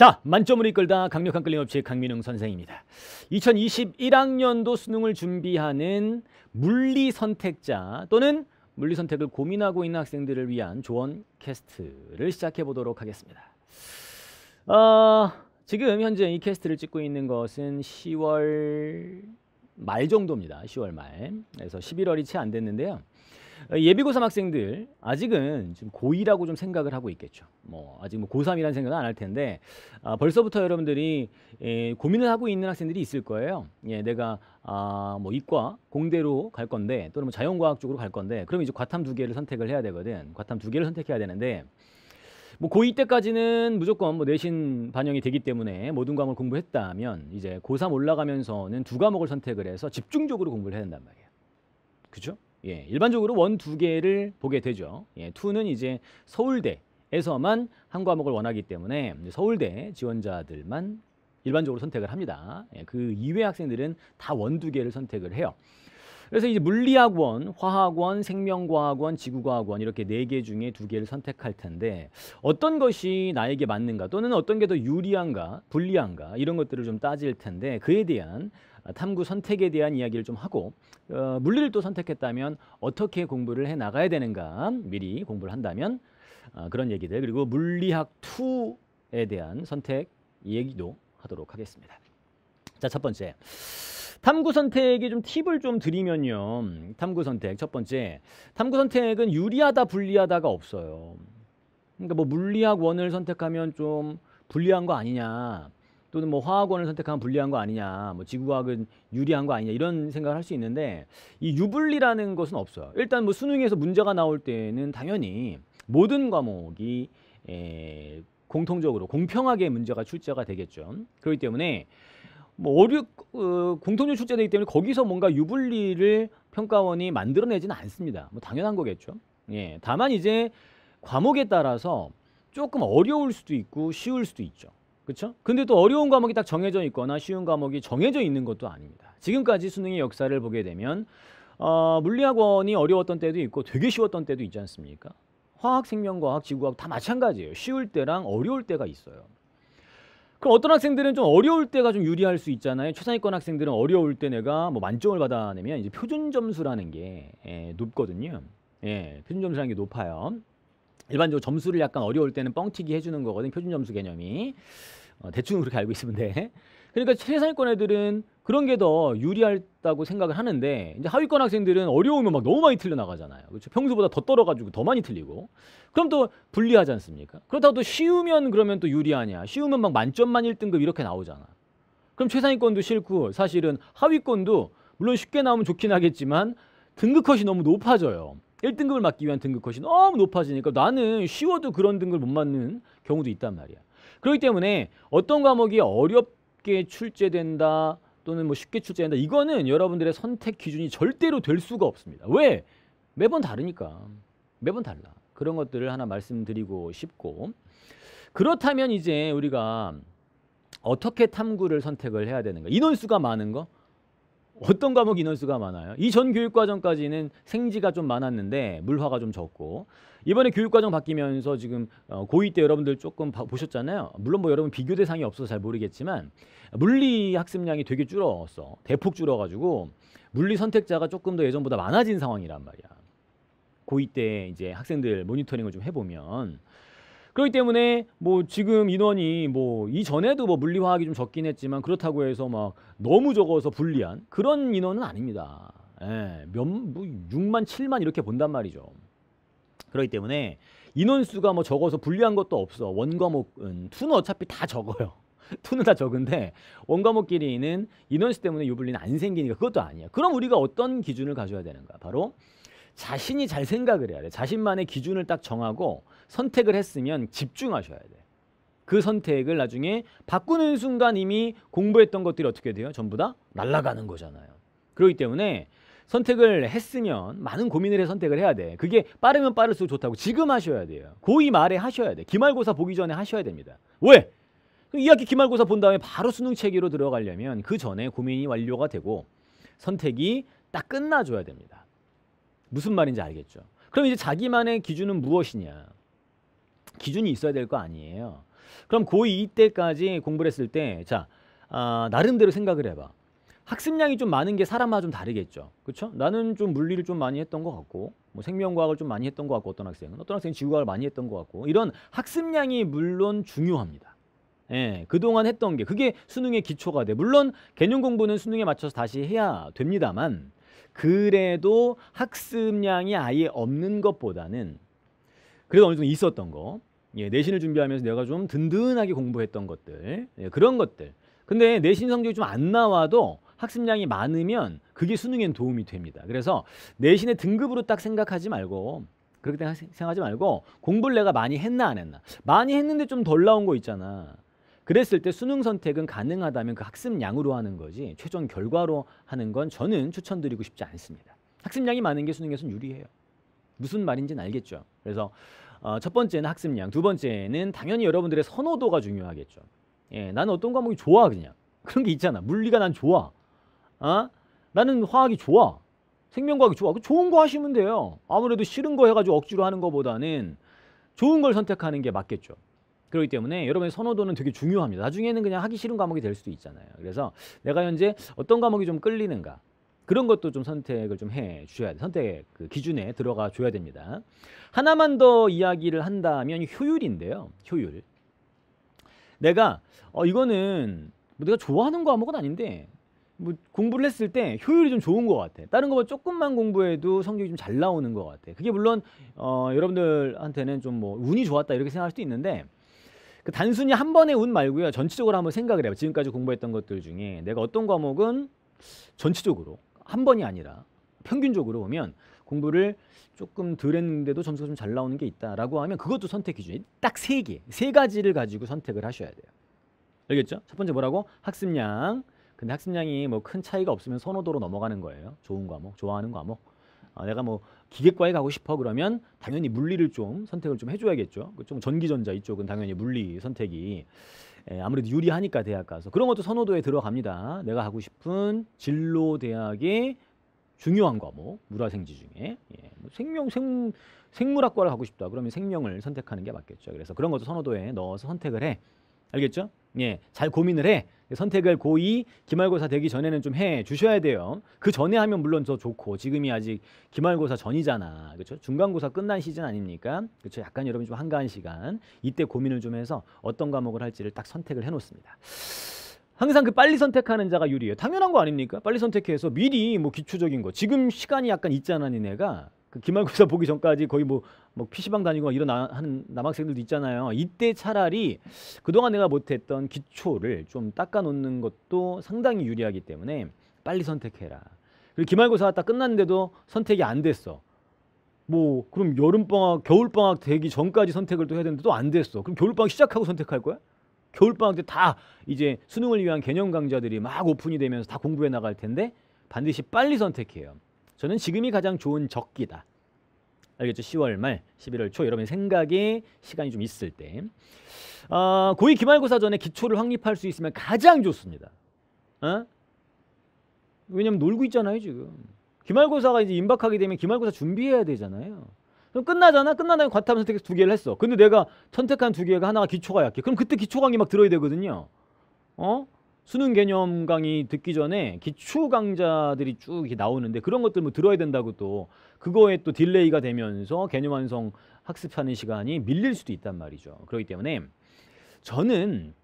자, 만점으로 이끌다 강력한 끌림없이 강민웅 선생입니다. 2021학년도 수능을 준비하는 물리 선택자 또는 물리 선택을 고민하고 있는 학생들을 위한 조언 캐스트를 시작해 보도록 하겠습니다. 어, 지금 현재 이 캐스트를 찍고 있는 것은 10월 말 정도입니다. 10월 말. 그래서 11월이 채 안 됐는데요. 어, 예비고삼 학생들 아직은 지금 고이라고좀 생각을 하고 있겠죠. 뭐 아직 뭐고삼이라는 생각은 안 할 텐데 아, 벌써부터 여러분들이 예, 고민을 하고 있는 학생들이 있을 거예요. 예, 내가 아, 뭐 이과 공대로 갈 건데 또는 뭐 자연과학 쪽으로 갈 건데 그럼 이제 과탐 두 개를 선택을 해야 되거든. 과탐 두 개를 선택해야 되는데 뭐고이 때까지는 무조건 뭐 내신 반영이 되기 때문에 모든 과목을 공부했다면 이제 고삼 올라가면서는 두 과목을 선택을 해서 집중적으로 공부를 해야 된단 말이에요. 그죠? 예, 일반적으로 원 두 개를 보게 되죠. 예, 투는 이제 서울대에서만 한 과목을 원하기 때문에 서울대 지원자들만 일반적으로 선택을 합니다. 예, 그 이외 학생들은 다 원 두 개를 선택을 해요. 그래서 이제 물리학원, 화학원, 생명과학원, 지구과학원 이렇게 네 개 중에 두 개를 선택할 텐데 어떤 것이 나에게 맞는가 또는 어떤 게 더 유리한가, 불리한가 이런 것들을 좀 따질 텐데 그에 대한 아, 탐구 선택에 대한 이야기를 좀 하고 어, 물리를 또 선택했다면 어떻게 공부를 해 나가야 되는가 미리 공부를 한다면 어, 그런 얘기들 그리고 물리학 2에 대한 선택 얘기도 하도록 하겠습니다. 자 첫 번째 탐구 선택에 좀 팁을 좀 드리면요. 탐구 선택 첫 번째 탐구 선택은 유리하다 불리하다가 없어요. 그러니까 뭐 물리학 1을 선택하면 좀 불리한 거 아니냐. 또는 뭐 화학원을 선택하면 불리한 거 아니냐, 뭐 지구과학은 유리한 거 아니냐 이런 생각을 할 수 있는데 이 유불리라는 것은 없어요. 일단 뭐 수능에서 문제가 나올 때는 당연히 모든 과목이 에, 공통적으로 공평하게 문제가 출제가 되겠죠. 그렇기 때문에 뭐 어류 어, 공통적 출제되기 때문에 거기서 뭔가 유불리를 평가원이 만들어내지는 않습니다. 뭐 당연한 거겠죠. 예, 다만 이제 과목에 따라서 조금 어려울 수도 있고 쉬울 수도 있죠. 그렇죠? 근데 또 어려운 과목이 딱 정해져 있거나 쉬운 과목이 정해져 있는 것도 아닙니다. 지금까지 수능의 역사를 보게 되면 어, 물리학원이 어려웠던 때도 있고 되게 쉬웠던 때도 있지 않습니까? 화학, 생명과학, 지구과학 다 마찬가지예요. 쉬울 때랑 어려울 때가 있어요. 그럼 어떤 학생들은 좀 어려울 때가 좀 유리할 수 있잖아요. 최상위권 학생들은 어려울 때 내가 뭐 만점을 받아내면 이제 표준 점수라는 게 예, 높거든요. 예, 표준 점수라는 게 높아요. 일반적으로 점수를 약간 어려울 때는 뻥튀기 해주는 거거든요. 표준 점수 개념이. 어, 대충 그렇게 알고 있으면 돼. 그러니까 최상위권 애들은 그런 게 더 유리하다고 생각을 하는데 이제 하위권 학생들은 어려우면 막 너무 많이 틀려 나가잖아요. 그렇죠? 평소보다 더 떨어가지고 더 많이 틀리고 그럼 또 불리하지 않습니까? 그렇다고 또 쉬우면 그러면 또 유리하냐? 쉬우면 막 만점만 1등급 이렇게 나오잖아. 그럼 최상위권도 싫고 사실은 하위권도 물론 쉽게 나오면 좋긴 하겠지만 등급 컷이 너무 높아져요. 1등급을 맞기 위한 등급 컷이 너무 높아지니까 나는 쉬워도 그런 등급을 못 맞는 경우도 있단 말이야. 그렇기 때문에 어떤 과목이 어렵게 출제된다 또는 뭐 쉽게 출제된다 이거는 여러분들의 선택 기준이 절대로 될 수가 없습니다. 왜? 매번 다르니까. 매번 달라. 그런 것들을 하나 말씀드리고 싶고 그렇다면 이제 우리가 어떻게 탐구를 선택을 해야 되는가? 인원수가 많은 거? 어떤 과목 인원수가 많아요? 이 전 교육과정까지는 생지가 좀 많았는데 물화가 좀 적고 이번에 교육과정 바뀌면서 지금 어, 고2 때 여러분들 조금 보셨잖아요. 물론 뭐 여러분 비교 대상이 없어서 잘 모르겠지만 물리 학습량이 되게 줄었어. 대폭 줄어가지고 물리 선택자가 조금 더 예전보다 많아진 상황이란 말이야. 고2 때 이제 학생들 모니터링을 좀 해보면 그렇기 때문에 뭐 지금 인원이 뭐 이전에도 뭐 물리화학이 좀 적긴 했지만 그렇다고 해서 막 너무 적어서 불리한 그런 인원은 아닙니다. 예, 몇, 뭐 6만, 7만 이렇게 본단 말이죠. 그렇기 때문에 인원수가 뭐 적어서 불리한 것도 없어. 원과목은 투는 어차피 다 적어요. 투는 다 적은데 원과목끼리는 인원수 때문에 유불리는 안 생기니까 그것도 아니에 그럼 우리가 어떤 기준을 가져야 되는가? 바로 자신이 잘 생각을 해야 돼. 자신만의 기준을 딱 정하고 선택을 했으면 집중하셔야 돼. 그 선택을 나중에 바꾸는 순간 이미 공부했던 것들이 어떻게 돼요? 전부 다 날아가는 거잖아요. 그렇기 때문에 선택을 했으면 많은 고민을 해 선택을 해야 돼. 그게 빠르면 빠를수록 좋다고 지금 하셔야 돼요. 고이 말에 하셔야 돼. 기말고사 보기 전에 하셔야 됩니다. 왜? 2 그 학기 기말고사 본 다음에 바로 수능 체계로 들어가려면 그 전에 고민이 완료가 되고 선택이 딱 끝나줘야 됩니다. 무슨 말인지 알겠죠? 그럼 이제 자기만의 기준은 무엇이냐? 기준이 있어야 될 거 아니에요. 그럼 고2 때까지 공부를 했을 때, 자, 아, 나름대로 생각을 해봐. 학습량이 좀 많은 게 사람마다 좀 다르겠죠. 그렇죠? 나는 좀 물리를 좀 많이 했던 것 같고, 뭐 생명과학을 좀 많이 했던 것 같고, 어떤 학생은 어떤 학생은 지구과학을 많이 했던 것 같고, 이런 학습량이 물론 중요합니다. 예, 그동안 했던 게 그게 수능의 기초가 돼. 물론 개념 공부는 수능에 맞춰서 다시 해야 됩니다만, 그래도 학습량이 아예 없는 것보다는 그래도 어느 정도 있었던 거. 예, 내신을 준비하면서 내가 좀 든든하게 공부했던 것들. 예, 그런 것들. 근데 내신 성적이 좀 안 나와도 학습량이 많으면 그게 수능엔 도움이 됩니다. 그래서 내신의 등급으로 딱 생각하지 말고 그렇게 생각하지 말고 공부를 내가 많이 했나 안 했나 많이 했는데 좀 덜 나온 거 있잖아. 그랬을 때 수능 선택은 가능하다면 그 학습량으로 하는 거지 최종 결과로 하는 건 저는 추천드리고 싶지 않습니다. 학습량이 많은 게 수능에선 유리해요. 무슨 말인지는 알겠죠. 그래서 어, 첫 번째는 학습량, 두 번째는 당연히 여러분들의 선호도가 중요하겠죠. 예, 나는 어떤 과목이 좋아 그냥 그런 게 있잖아. 물리가 난 좋아. 아, 어? 나는 화학이 좋아. 생명과학이 좋아. 그 좋은 거 하시면 돼요. 아무래도 싫은 거 해가지고 억지로 하는 것보다는 좋은 걸 선택하는 게 맞겠죠. 그렇기 때문에 여러분의 선호도는 되게 중요합니다. 나중에는 그냥 하기 싫은 과목이 될 수도 있잖아요. 그래서 내가 현재 어떤 과목이 좀 끌리는가, 그런 것도 좀 선택을 좀 해 주셔야 돼. 선택 그 기준에 들어가 줘야 됩니다. 하나만 더 이야기를 한다면 효율인데요. 효율. 내가 어 이거는 뭐 내가 좋아하는 과목은 아닌데 뭐 공부를 했을 때 효율이 좀 좋은 것 같아. 다른 것보다 뭐 조금만 공부해도 성적이 좀 잘 나오는 것 같아. 그게 물론 어, 여러분들한테는 좀 뭐 운이 좋았다 이렇게 생각할 수도 있는데 그 단순히 한 번의 운 말고요. 전체적으로 한번 생각을 해봐. 지금까지 공부했던 것들 중에 내가 어떤 과목은 전체적으로 한 번이 아니라 평균적으로 보면 공부를 조금 덜 했는데도 점수가 좀 잘 나오는 게 있다라고 하면 그것도 선택 기준이 딱세 개, 세 가지를 가지고 선택을 하셔야 돼요. 알겠죠? 첫 번째 뭐라고? 학습량. 근데 학습량이 뭐 큰 차이가 없으면 선호도로 넘어가는 거예요. 좋은 과목, 좋아하는 과목. 아, 내가 뭐 기계과에 가고 싶어 그러면 당연히 물리를 좀 선택을 좀 해줘야겠죠. 그 좀 전기전자 이쪽은 당연히 물리 선택이 예, 아무래도 유리하니까 대학 가서 그런 것도 선호도에 들어갑니다. 내가 하고 싶은 진로 대학의 중요한 과목 물화생지 중에 예, 뭐 생명 생, 생물학과를 가고 싶다 그러면 생명을 선택하는 게 맞겠죠. 그래서 그런 것도 선호도에 넣어서 선택을 해 알겠죠? 예, 잘 고민을 해. 선택을 고이 기말고사 되기 전에는 좀 해 주셔야 돼요. 그 전에 하면 물론 더 좋고 지금이 아직 기말고사 전이잖아. 그렇죠? 중간고사 끝난 시즌 아닙니까? 그렇죠? 약간 여러분 좀 한가한 시간 이때 고민을 좀 해서 어떤 과목을 할지를 딱 선택을 해 놓습니다. 항상 그 빨리 선택하는 자가 유리해요. 당연한 거 아닙니까? 빨리 선택해서 미리 뭐 기초적인 거. 지금 시간이 약간 있잖아, 니네가. 그 기말고사 보기 전까지 거의 뭐, 뭐 PC방 다니고 이런 나, 하는 남학생들도 있잖아요. 이때 차라리 그동안 내가 못했던 기초를 좀 닦아놓는 것도 상당히 유리하기 때문에 빨리 선택해라. 그리고 기말고사가 딱 끝났는데도 선택이 안 됐어. 뭐 그럼 여름방학, 겨울방학 되기 전까지 선택을 또 해야 되는데 또 안 됐어. 그럼 겨울방학 시작하고 선택할 거야? 겨울방학 때 다 이제 수능을 위한 개념 강좌들이 막 오픈이 되면서 다 공부해 나갈 텐데 반드시 빨리 선택해요. 저는 지금이 가장 좋은 적기다. 알겠죠? 10월 말, 11월 초 여러분 생각에 시간이 좀 있을 때 어, 아, 고위 기말고사 전에 기초를 확립할 수 있으면 가장 좋습니다. 어? 왜냐면 놀고 있잖아요 지금. 기말고사가 이제 임박하게 되면 기말고사 준비해야 되잖아요. 그럼 끝나잖아. 끝나면 과탐 선택 두 개를 했어. 근데 내가 선택한 두 개가 하나가 기초가 약해. 그럼 그때 기초 강의 막 들어야 되거든요. 어? 수능 개념 강의 듣기 전에 기초 강좌들이 쭉 나오는데 그런 것들 뭐 들어야 된다고 또 그거에 또 딜레이가 되면서 개념 완성 학습하는 시간이 밀릴 수도 있단 말이죠. 그렇기 때문에 저는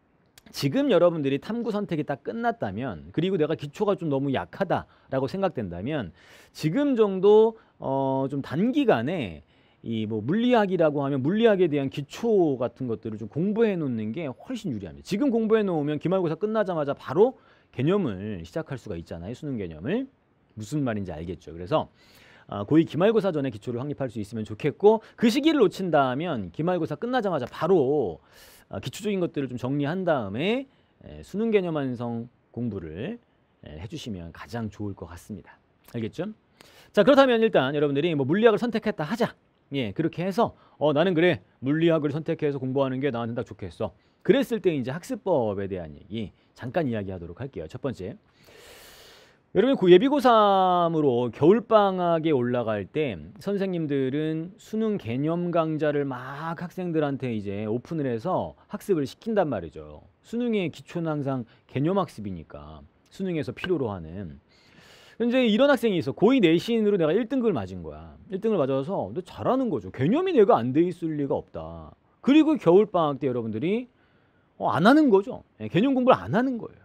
지금 여러분들이 탐구 선택이 딱 끝났다면 그리고 내가 기초가 좀 너무 약하다라고 생각된다면 지금 정도 어 좀 단기간에 이뭐 물리학이라고 하면 물리학에 대한 기초 같은 것들을 좀 공부해 놓는 게 훨씬 유리합니다. 지금 공부해 놓으면 기말고사 끝나자마자 바로 개념을 시작할 수가 있잖아요. 수능 개념을. 무슨 말인지 알겠죠. 그래서 아, 고의 기말고사 전에 기초를 확립할 수 있으면 좋겠고 그 시기를 놓친다면 기말고사 끝나자마자 바로 아, 기초적인 것들을 좀 정리한 다음에 수능 개념 완성 공부를 해주시면 가장 좋을 것 같습니다. 알겠죠? 자 그렇다면 일단 여러분들이 뭐 물리학을 선택했다 하자 예, 그렇게 해서 어, 나는 그래 물리학을 선택해서 공부하는 게 나한테 딱 좋겠어. 그랬을 때 이제 학습법에 대한 얘기 잠깐 이야기하도록 할게요. 첫 번째. 여러분 그예비고삼으로 겨울방학에 올라갈 때 선생님들은 수능 개념 강좌를 막 학생들한테 이제 오픈을 해서 학습을 시킨단 말이죠. 수능의 기초는 항상 개념 학습이니까 수능에서 필요로 하는 현재 이런 학생이 있어. 고2 내신으로 내가 1등급을 맞은 거야. 1등을 맞아서 근데 잘하는 거죠. 개념이 내가 안 돼 있을 리가 없다. 그리고 겨울방학 때 여러분들이 어, 안 하는 거죠. 예, 개념 공부를 안 하는 거예요.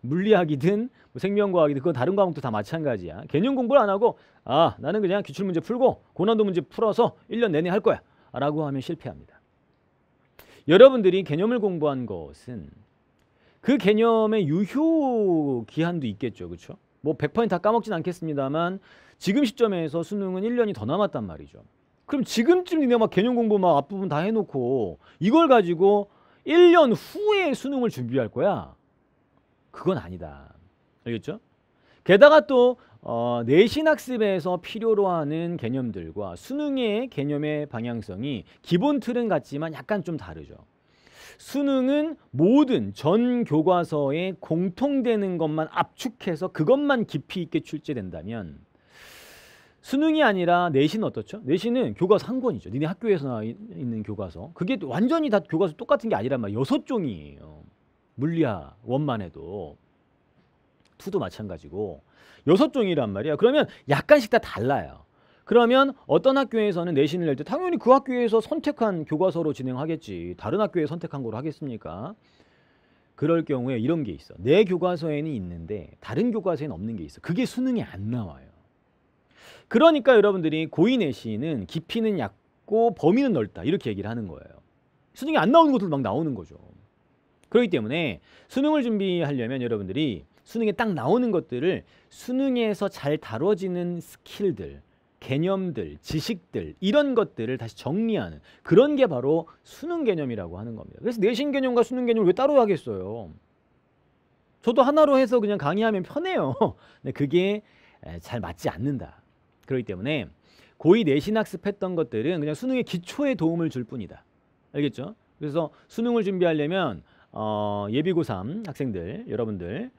물리학이든 뭐 생명과학이든 그건 다른 과목도 다 마찬가지야. 개념 공부를 안 하고 아 나는 그냥 기출문제 풀고 고난도 문제 풀어서 1년 내내 할 거야 라고 하면 실패합니다. 여러분들이 개념을 공부한 것은 그 개념의 유효 기한도 있겠죠. 그렇죠? 뭐 100%다 까먹진 않겠습니다만 지금 시점에서 수능은 1년이 더 남았단 말이죠. 그럼 지금쯤 니네 막 개념 공부 막 앞부분 다 해놓고 이걸 가지고 1년 후에 수능을 준비할 거야? 그건 아니다. 알겠죠? 게다가 또 어, 내신 학습에서 필요로 하는 개념들과 수능의 개념의 방향성이 기본 틀은 같지만 약간 좀 다르죠. 수능은 모든 전 교과서에 공통되는 것만 압축해서 그것만 깊이 있게 출제된다면 수능이 아니라 내신은 어떻죠? 내신은 교과서 한 권이죠. 니네 학교에서 나와 있는 교과서. 그게 완전히 다 교과서 똑같은 게 아니란 말이에요. 여섯 종이에요. 물리학 원만 해도. 투도 마찬가지고 여섯 종이란 말이야. 그러면 약간씩 다 달라요. 그러면 어떤 학교에서는 내신을 낼 때 당연히 그 학교에서 선택한 교과서로 진행하겠지. 다른 학교에 선택한 거로 하겠습니까? 그럴 경우에 이런 게 있어. 내 교과서에는 있는데 다른 교과서에는 없는 게 있어. 그게 수능에 안 나와요. 그러니까 여러분들이 고이 내신은 깊이는 얕고 범위는 넓다. 이렇게 얘기를 하는 거예요. 수능이안 나오는 것들도 막 나오는 거죠. 그렇기 때문에 수능을 준비하려면 여러분들이 수능에 딱 나오는 것들을 수능에서 잘 다뤄지는 스킬들 개념들, 지식들 이런 것들을 다시 정리하는 그런 게 바로 수능 개념이라고 하는 겁니다. 그래서 내신 개념과 수능 개념을 왜 따로 하겠어요? 저도 하나로 해서 그냥 강의하면 편해요. 근데 그게 잘 맞지 않는다. 그렇기 때문에 고의 내신 학습했던 것들은 그냥 수능의 기초에 도움을 줄 뿐이다. 알겠죠? 그래서 수능을 준비하려면 어, 예비고3 학생들 여러분들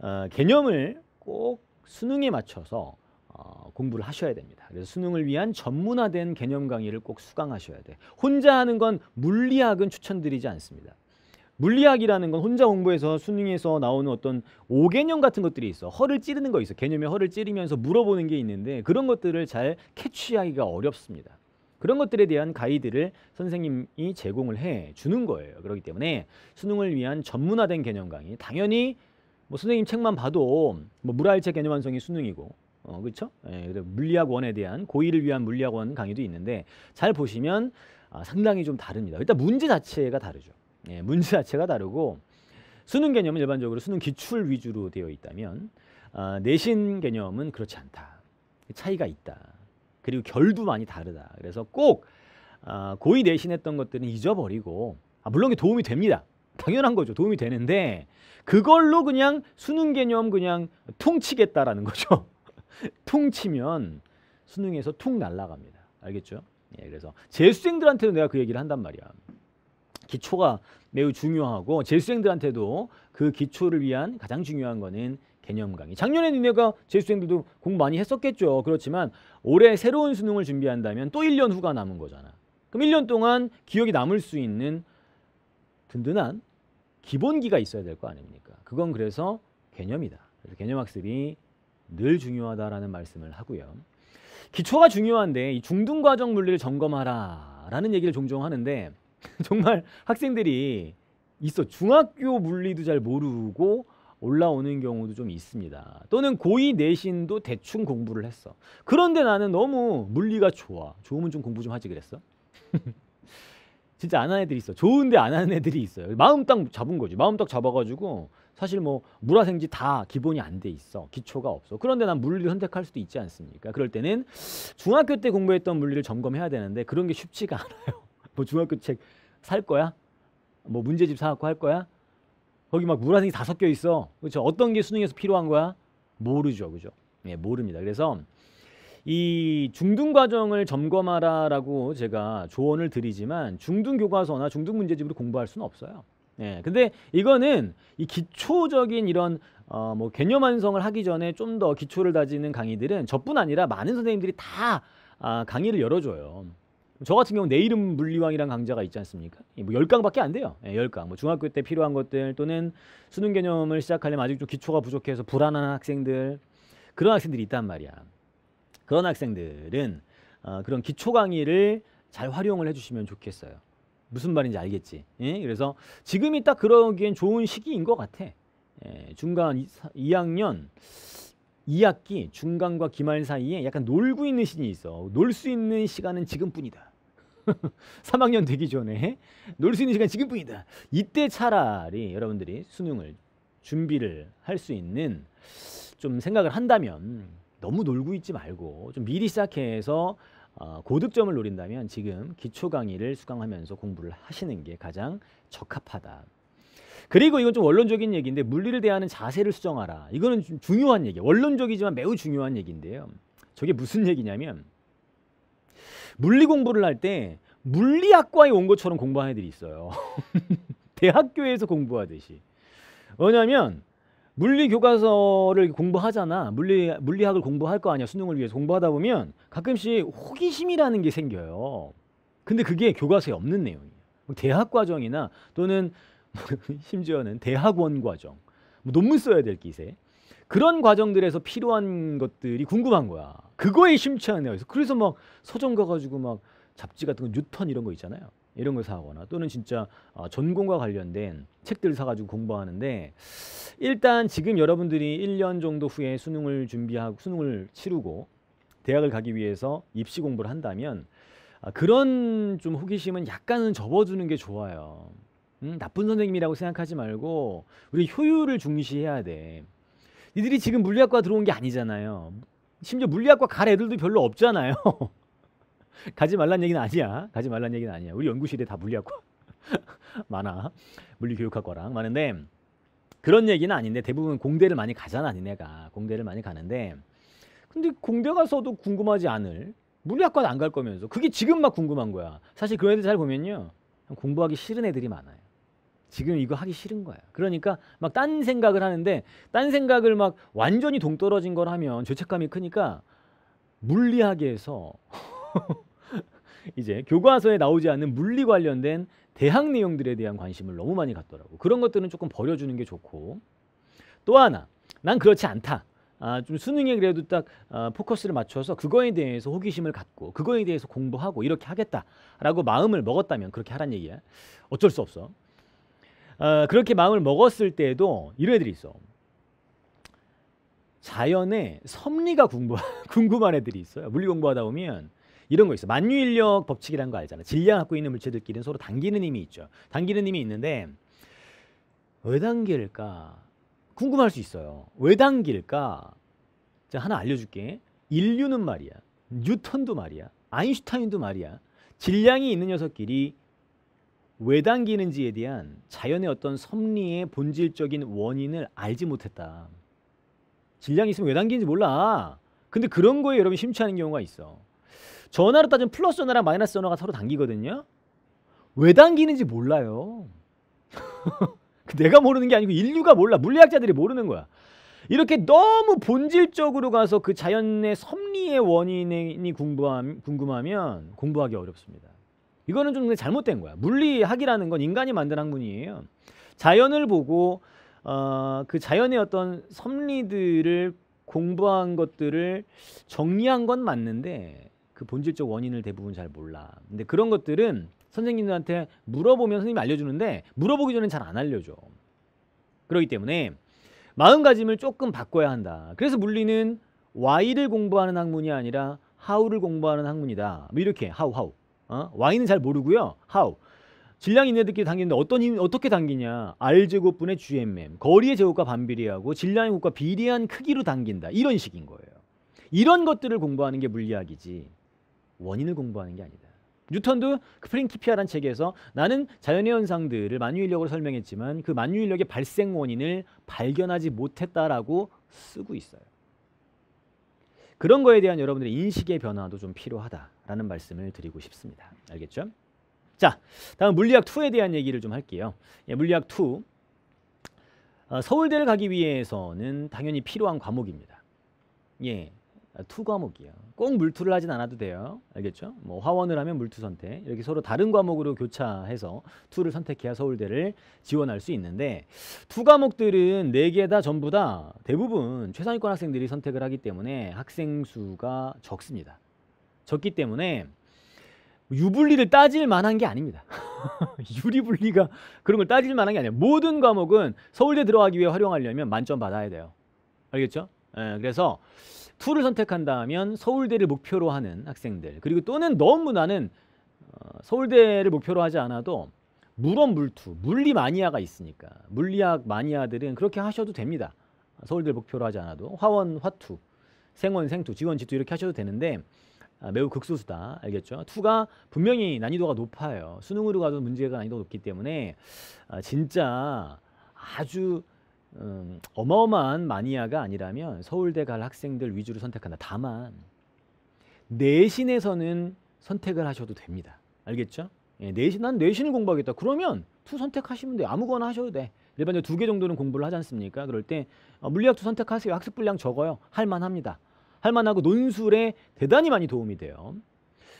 어, 개념을 꼭 수능에 맞춰서 어, 공부를 하셔야 됩니다. 그래서 수능을 위한 전문화된 개념 강의를 꼭 수강하셔야 돼. 혼자 하는 건 물리학은 추천드리지 않습니다. 물리학이라는 건 혼자 공부해서 수능에서 나오는 어떤 오개념 같은 것들이 있어. 허를 찌르는 거 있어. 개념의 허를 찌르면서 물어보는 게 있는데 그런 것들을 잘 캐치하기가 어렵습니다. 그런 것들에 대한 가이드를 선생님이 제공을 해 주는 거예요. 그렇기 때문에 수능을 위한 전문화된 개념 강의. 당연히 뭐 선생님 책만 봐도 뭐 물화일체 개념 완성이 수능이고 어, 그렇죠? 예, 물리학 원에 대한 고의를 위한 물리학 원 강의도 있는데 잘 보시면 아, 상당히 좀 다릅니다. 일단 문제 자체가 다르죠. 예, 문제 자체가 다르고 수능 개념은 일반적으로 수능 기출 위주로 되어 있다면 아, 내신 개념은 그렇지 않다. 차이가 있다. 그리고 결도 많이 다르다. 그래서 꼭 아, 고의 내신했던 것들은 잊어버리고 아, 물론 게 도움이 됩니다. 당연한 거죠. 도움이 되는데 그걸로 그냥 수능 개념 그냥 퉁치겠다라는 거죠. 퉁 치면 수능에서 퉁 날라갑니다. 알겠죠? 예, 그래서 재수생들한테도 내가 그 얘기를 한단 말이야. 기초가 매우 중요하고 재수생들한테도 그 기초를 위한 가장 중요한 거는 개념 강의. 작년에 니네가 재수생들도 공부 많이 했었겠죠. 그렇지만 올해 새로운 수능을 준비한다면 또 1년 후가 남은 거잖아. 그럼 1년 동안 기억이 남을 수 있는 든든한 기본기가 있어야 될 거 아닙니까? 그건 그래서 개념이다. 그래서 개념 학습이 늘 중요하다라는 말씀을 하고요. 기초가 중요한데 이 중등 과정 물리를 점검하라라는 얘기를 종종 하는데 정말 학생들이 있어 중학교 물리도 잘 모르고 올라오는 경우도 좀 있습니다. 또는 고2 내신도 대충 공부를 했어. 그런데 나는 너무 물리가 좋아. 좋으면 좀 공부 좀 하지 그랬어. 진짜 안 하는 애들이 있어. 좋은데 안 하는 애들이 있어요. 마음 딱 잡은 거지. 마음 딱 잡아가지고 사실 뭐 물화생지 다 기본이 안 돼 있어. 기초가 없어. 그런데 난 물리를 선택할 수도 있지 않습니까? 그럴 때는 중학교 때 공부했던 물리를 점검해야 되는데 그런 게 쉽지가 않아요. 뭐 중학교 책 살 거야? 뭐 문제집 사갖고 할 거야? 거기 막물화생지다 섞여 있어. 그렇죠? 어떤 게 수능에서 필요한 거야? 모르죠. 그죠? 예, 모릅니다. 그래서 이 중등 과정을 점검하라라고 제가 조언을 드리지만 중등 교과서나 중등 문제집으로 공부할 수는 없어요. 예, 근데 이거는 이 기초적인 이런 어, 뭐 개념 완성을 하기 전에 좀 더 기초를 다지는 강의들은 저뿐 아니라 많은 선생님들이 다 아, 강의를 열어줘요. 저 같은 경우 는내 이름 물리왕이란 강좌가 있지 않습니까? 예, 뭐 10강밖에 안 돼요. 예, 10강. 뭐 중학교 때 필요한 것들 또는 수능 개념을 시작하려면 아직 좀 기초가 부족해서 불안한 학생들 그런 학생들이 있단 말이야. 그런 학생들은 어, 그런 기초 강의를 잘 활용을 해주시면 좋겠어요. 무슨 말인지 알겠지. 예? 그래서 지금이 딱 그러기엔 좋은 시기인 것 같아. 예, 중간 2학년 2학기 중간과 기말 사이에 약간 놀고 있는 시기 있어. 놀 수 있는 시간은 지금뿐이다. 3학년 되기 전에 놀 수 있는 시간 지금뿐이다. 이때 차라리 여러분들이 수능을 준비를 할 수 있는 좀 생각을 한다면 너무 놀고 있지 말고 좀 미리 시작해서 어, 고득점을 노린다면 지금 기초 강의를 수강하면서 공부를 하시는 게 가장 적합하다. 그리고 이건 좀 원론적인 얘기인데 물리를 대하는 자세를 수정하라. 이거는 좀 중요한 얘기. 원론적이지만 매우 중요한 얘기인데요. 저게 무슨 얘기냐면 물리 공부를 할 때 물리학과에 온 것처럼 공부하는 애들이 있어요. 대학교에서 공부하듯이. 왜냐면 물리 교과서를 공부하잖아. 물리 물리학을 공부할 거 아니야. 수능을 위해서 공부하다 보면 가끔씩 호기심이라는 게 생겨요. 근데 그게 교과서에 없는 내용이에요. 뭐 대학 과정이나 또는 심지어는 대학원 과정, 뭐 논문 써야 될 기세 그런 과정들에서 필요한 것들이 궁금한 거야. 그거에 심취하네요. 그래서 그래서 막 서점 가가지고 막 잡지 같은 거 뉴턴 이런 거 있잖아요. 이런 걸 사거나 또는 진짜 어, 전공과 관련된 책들 사가지고 공부하는데 일단 지금 여러분들이 1년 정도 후에 수능을 준비하고 수능을 치르고 대학을 가기 위해서 입시 공부를 한다면 아, 그런 좀 호기심은 약간은 접어두는 게 좋아요. 음, 나쁜 선생님이라고 생각하지 말고 우리 효율을 중시해야 돼. 이들이 지금 물리학과 들어온 게 아니잖아요. 심지어 물리학과 갈 애들도 별로 없잖아요. 가지 말란 얘기는 아니야. 가지 말란 얘기는 아니야. 우리 연구실에 다 물리학과 많아. 물리교육학과랑 많은데 그런 얘기는 아닌데 대부분 공대를 많이 가잖아, 니네가. 공대를 많이 가는데 근데 공대 가서도 궁금하지 않을 물리학과도 안갈 거면서 그게 지금 막 궁금한 거야. 사실 그런 애들 잘 보면요. 공부하기 싫은 애들이 많아요. 지금 이거 하기 싫은 거야. 그러니까 막 딴 생각을 하는데 딴 생각을 막 완전히 동떨어진 걸 하면 죄책감이 크니까 물리학에서 이제 교과서에 나오지 않는 물리 관련된 대학 내용들에 대한 관심을 너무 많이 갖더라고. 그런 것들은 조금 버려주는 게 좋고 또 하나 난 그렇지 않다. 아, 좀 수능에 그래도 딱 아, 포커스를 맞춰서 그거에 대해서 호기심을 갖고 그거에 대해서 공부하고 이렇게 하겠다라고 마음을 먹었다면 그렇게 하란 얘기야. 어쩔 수 없어. 아, 그렇게 마음을 먹었을 때에도 이런 애들이 있어. 자연의 섭리가 궁금한 애들이 있어요. 물리 공부하다 보면 이런 거 있어. 만유인력 법칙이라는 거 알잖아. 질량 갖고 있는 물체들끼리는 서로 당기는 힘이 있죠. 당기는 힘이 있는데 왜 당길까? 궁금할 수 있어요. 왜 당길까? 자, 하나 알려줄게. 인류는 말이야. 뉴턴도 말이야. 아인슈타인도 말이야. 질량이 있는 녀석끼리 왜 당기는지에 대한 자연의 어떤 섭리의 본질적인 원인을 알지 못했다. 질량이 있으면 왜 당기는지 몰라. 근데 그런 거에 여러분 심취하는 경우가 있어. 전화로 따지면 플러스 전화랑 마이너스 전화가 서로 당기거든요. 왜 당기는지 몰라요. 내가 모르는 게 아니고 인류가 몰라. 물리학자들이 모르는 거야. 이렇게 너무 본질적으로 가서 그 자연의 섭리의 원인이 궁금하면 공부하기 어렵습니다. 이거는 좀 잘못된 거야. 물리학이라는 건 인간이 만든 학문이에요. 자연을 보고 어, 그 자연의 어떤 섭리들을 공부한 것들을 정리한 건 맞는데 그 본질적 원인을 대부분 잘 몰라. 근데 그런 것들은 선생님들한테 물어보면 선생님이 알려주는데 물어보기 전엔 잘 안 알려줘. 그러기 때문에 마음가짐을 조금 바꿔야 한다. 그래서 물리는 Y를 공부하는 학문이 아니라 How를 공부하는 학문이다. 뭐 이렇게 How, How. 어? Y는 잘 모르고요. How. 질량 인내들끼리 당기는데 어떤 힘, 어떻게 당기냐. R제곱분의 GMM. 거리의 제곱과 반비례하고 질량의 곱과 비례한 크기로 당긴다. 이런 식인 거예요. 이런 것들을 공부하는 게 물리학이지. 원인을 공부하는 게 아니다. 뉴턴도 그 프린키피아란 책에서 나는 자연의 현상들을 만유인력으로 설명했지만 그 만유인력의 발생 원인을 발견하지 못했다라고 쓰고 있어요. 그런 거에 대한 여러분들의 인식의 변화도 좀 필요하다라는 말씀을 드리고 싶습니다. 알겠죠? 자, 다음 물리학 2에 대한 얘기를 좀 할게요. 예, 물리학 2. 어, 서울대를 가기 위해서는 당연히 필요한 과목입니다. 예, 투 과목이요. 꼭 물투를 하진 않아도 돼요. 알겠죠? 뭐 화원을 하면 물투 선택. 이렇게 서로 다른 과목으로 교차해서 투를 선택해야 서울대를 지원할 수 있는데 투 과목들은 네 개 다 전부 다 대부분 최상위권 학생들이 선택을 하기 때문에 학생 수가 적습니다. 적기 때문에 유불리를 따질 만한 게 아닙니다. 유리불리가 그런 걸 따질 만한 게 아니에요. 모든 과목은 서울대 들어가기 위해 활용하려면 만점 받아야 돼요. 알겠죠? 예, 그래서 투를 선택한다면 서울대를 목표로 하는 학생들 그리고 또는 너무나는 어, 서울대를 목표로 하지 않아도 물원물투 물리 마니아가 있으니까 물리학 마니아들은 그렇게 하셔도 됩니다. 서울대를 목표로 하지 않아도 화원 화투 생원 생투 지원 지투 이렇게 하셔도 되는데 아, 매우 극소수다 알겠죠? 투가 분명히 난이도가 높아요. 수능으로 가도 문제가 난이도가 높기 때문에 아, 진짜 아주 음, 어마어마한 마니아가 아니라면 서울대 갈 학생들 위주로 선택한다. 다만 내신에서는 선택을 하셔도 됩니다. 알겠죠? 예, 내신 난 내신을 공부하겠다. 그러면 투 선택하시면 돼 아무거나 하셔도 돼. 일반적으로 두 개 정도는 공부를 하지 않습니까? 그럴 때 어, 물리학 투 선택하세요. 학습 분량 적어요. 할만합니다. 할만하고 논술에 대단히 많이 도움이 돼요.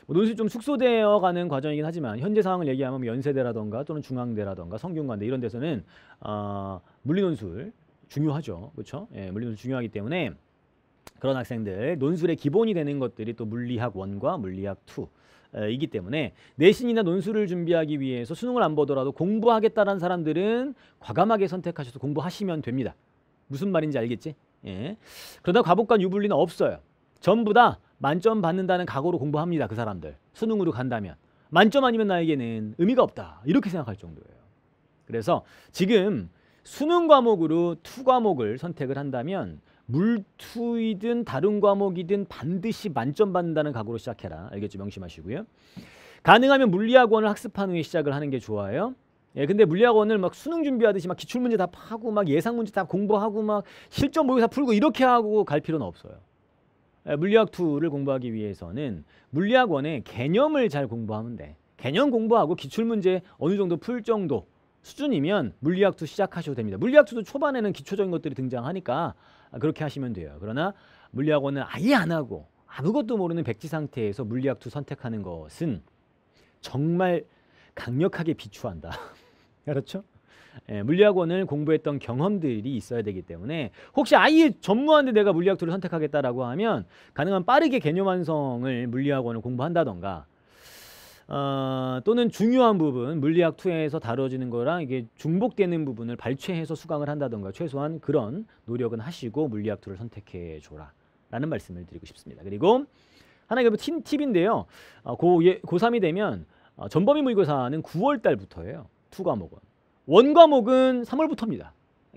뭐 논술이 좀숙소되어 가는 과정이긴 하지만 현재 상황을 얘기하면 뭐 연세대라던가 또는 중앙대라던가 성균관대 이런 데서는 어, 물리논술 중요하죠. 그렇죠? 예, 물리논술 중요하기 때문에 그런 학생들 논술의 기본이 되는 것들이 또 물리학 1과 물리학 2 이기 때문에 내신이나 논술을 준비하기 위해서 수능을 안 보더라도 공부하겠다는 사람들은 과감하게 선택하셔서 공부하시면 됩니다. 무슨 말인지 알겠지? 예. 그러다 과목간 유불리는 없어요. 전부 다 만점 받는다는 각오로 공부합니다. 그 사람들. 수능으로 간다면. 만점 아니면 나에게는 의미가 없다. 이렇게 생각할 정도예요. 그래서 지금 수능 과목으로 투 과목을 선택을 한다면 물투이든 다른 과목이든 반드시 만점 받는다는 각오로 시작해라. 알겠죠? 명심하시고요. 가능하면 물리학원을 학습한 후에 시작을 하는 게 좋아요. 예, 근데 물리학원을 막 수능 준비하듯이 막 기출문제 다파고막 예상문제 다 공부하고 막 실전 모의사 풀고 이렇게 하고 갈 필요는 없어요. 물리학 2를 공부하기 위해서는 물리학원의 개념을 잘 공부하면 돼. 개념 공부하고 기출문제 어느 정도 풀 정도 수준이면 물리학 2 시작하셔도 됩니다. 물리학 2도 초반에는 기초적인 것들이 등장하니까 그렇게 하시면 돼요. 그러나 물리학원은 아예 안 하고 아무것도 모르는 백지 상태에서 물리학 2 선택하는 것은 정말 강력하게 비추한다. 그렇죠? 예, 물리학원을 공부했던 경험들이 있어야 되기 때문에 혹시 아예 전무한데 내가 물리학투를 선택하겠다라고 하면 가능한 빠르게 개념 완성을 물리학원을 공부한다던가 어, 또는 중요한 부분 물리학 투에서 다뤄지는 거랑 이게 중복되는 부분을 발췌해서 수강을 한다던가 최소한 그런 노력은 하시고 물리학 투를 선택해 줘라 라는 말씀을 드리고 싶습니다. 그리고 하나의 팀, 팁인데요. 어, 고, 예, 고3이 되면 어, 전범위 모의고사는 9월 달부터예요. 투과목은. 원과목은 3월부터입니다.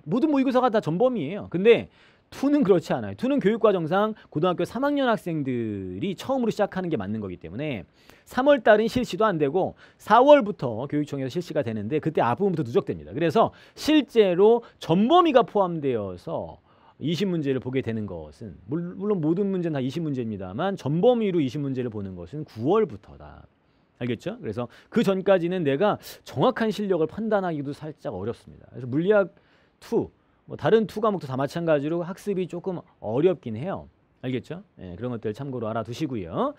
모든 모의고사가 다 전범이에요. 근데 투는 그렇지 않아요. 투는 교육과정상 고등학교 3학년 학생들이 처음으로 시작하는 게 맞는 거기 때문에 3월 달은 실시도 안 되고 4월부터 교육청에서 실시가 되는데 그때 앞부분부터 누적됩니다. 그래서 실제로 전범위가 포함되어서 20문제를 보게 되는 것은 물론 모든 문제는 다 20문제입니다만 전범위로 20문제를 보는 것은 9월부터다. 알겠죠? 그래서 그 전까지는 내가 정확한 실력을 판단하기도 살짝 어렵습니다. 그래서 물리학 2, 뭐 다른 2 과목도 다 마찬가지로 학습이 조금 어렵긴 해요. 알겠죠? 예, 그런 것들 참고로 알아두시고요.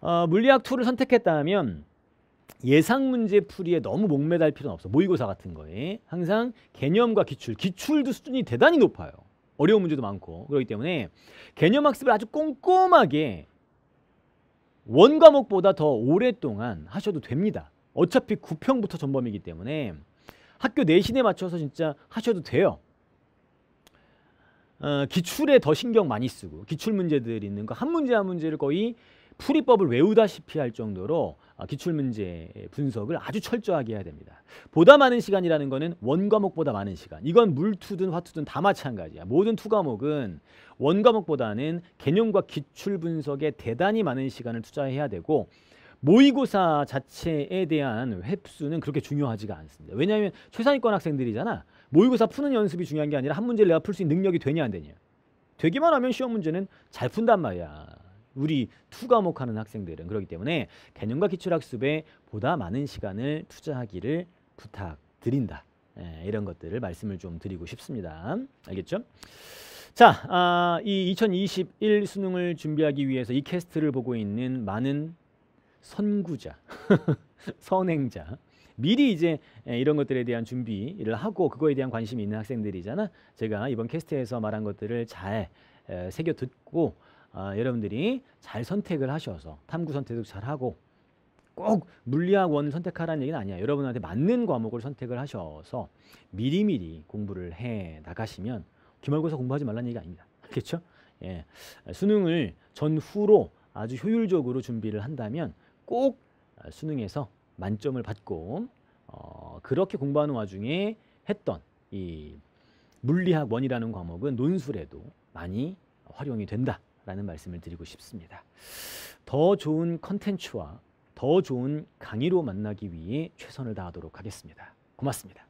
어, 물리학 2를 선택했다면 예상 문제 풀이에 너무 목매달 필요는 없어. 모의고사 같은 거에 항상 개념과 기출, 기출도 수준이 대단히 높아요. 어려운 문제도 많고 그렇기 때문에 개념 학습을 아주 꼼꼼하게 원 과목보다 더 오랫동안 하셔도 됩니다. 어차피 9평부터 전범이기 때문에 학교 내신에 맞춰서 진짜 하셔도 돼요. 어, 기출에 더 신경 많이 쓰고 기출 문제들 있는 거 한 문제 한 문제를 거의 풀이법을 외우다시피 할 정도로 어, 기출문제 분석을 아주 철저하게 해야 됩니다. 보다 많은 시간이라는 거는 원과목보다 많은 시간. 이건 물투든 화투든 다 마찬가지야. 모든 투과목은 원과목보다는 개념과 기출 분석에 대단히 많은 시간을 투자해야 되고 모의고사 자체에 대한 횟수는 그렇게 중요하지가 않습니다. 왜냐하면 최상위권 학생들이잖아. 모의고사 푸는 연습이 중요한 게 아니라 한 문제를 내가 풀 수 있는 능력이 되냐 안 되냐. 되기만 하면 시험 문제는 잘 푼단 말이야. 우리 투 과목하는 학생들은 그렇기 때문에 개념과 기출학습에 보다 많은 시간을 투자하기를 부탁드린다. 예, 이런 것들을 말씀을 좀 드리고 싶습니다. 알겠죠? 자, 아, 이2021 수능을 준비하기 위해서 이 캐스트를 보고 있는 많은 선구자, 선행자, 미리 이제 예, 이런 것들에 대한 준비를 하고 그거에 대한 관심이 있는 학생들이잖아. 제가 이번 캐스트에서 말한 것들을 잘 새겨 듣고 아, 여러분들이 잘 선택을 하셔서 탐구 선택도 잘하고 꼭 물리학 원을 선택하라는 얘기는 아니야. 여러분한테 맞는 과목을 선택을 하셔서 미리미리 공부를 해 나가시면 기말고사 공부하지 말라는 얘기 아닙니다. 그렇죠? 예. 수능을 전후로 아주 효율적으로 준비를 한다면 꼭 수능에서 만점을 받고 어, 그렇게 공부하는 와중에 했던 이 물리학 원이라는 과목은 논술에도 많이 활용이 된다. 라는 말씀을 드리고 싶습니다. 더 좋은 컨텐츠와 더 좋은 강의로 만나기 위해 최선을 다하도록 하겠습니다. 고맙습니다.